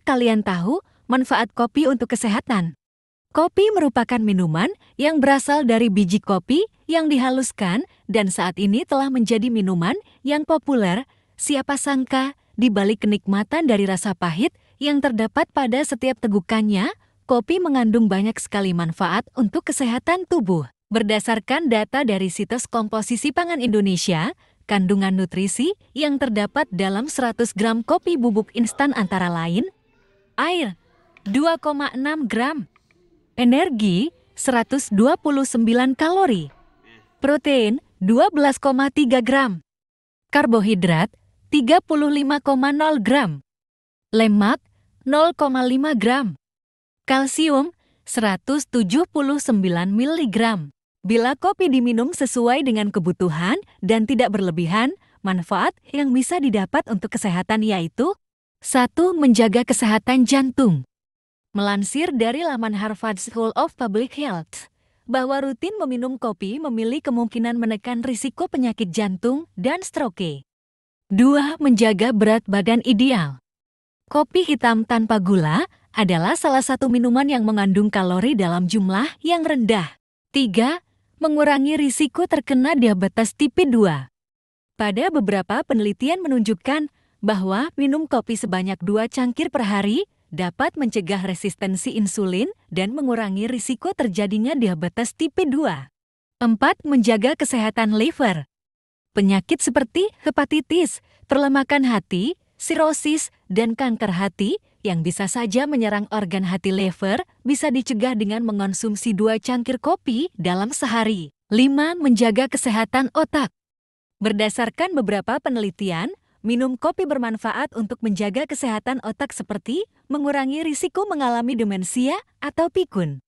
Kalian tahu manfaat kopi untuk kesehatan? Kopi merupakan minuman yang berasal dari biji kopi yang dihaluskan dan saat ini telah menjadi minuman yang populer. Siapa sangka di balik kenikmatan dari rasa pahit yang terdapat pada setiap tegukannya, kopi mengandung banyak sekali manfaat untuk kesehatan tubuh. Berdasarkan data dari situs Komposisi Pangan Indonesia, kandungan nutrisi yang terdapat dalam 100 gram kopi bubuk instan antara lain air 2,6 gram, energi 129 kalori, protein 12,3 gram, karbohidrat 35,0 gram, lemak 0,5 gram, kalsium 179 mg. Bila kopi diminum sesuai dengan kebutuhan dan tidak berlebihan, manfaat yang bisa didapat untuk kesehatan yaitu 1. Menjaga kesehatan jantung. Melansir dari laman Harvard School of Public Health, bahwa rutin meminum kopi memiliki kemungkinan menekan risiko penyakit jantung dan stroke. 2. Menjaga berat badan ideal. Kopi hitam tanpa gula adalah salah satu minuman yang mengandung kalori dalam jumlah yang rendah. 3. Mengurangi risiko terkena diabetes tipe 2. Pada beberapa penelitian menunjukkan bahwa minum kopi sebanyak dua cangkir per hari dapat mencegah resistensi insulin dan mengurangi risiko terjadinya diabetes tipe 2. 4. Menjaga kesehatan liver. Penyakit seperti hepatitis, perlemakan hati, sirosis, dan kanker hati yang bisa saja menyerang organ hati liver bisa dicegah dengan mengonsumsi dua cangkir kopi dalam sehari. 5. Menjaga kesehatan otak. Berdasarkan beberapa penelitian, Minum kopi bermanfaat untuk menjaga kesehatan otak seperti mengurangi risiko mengalami demensia atau pikun.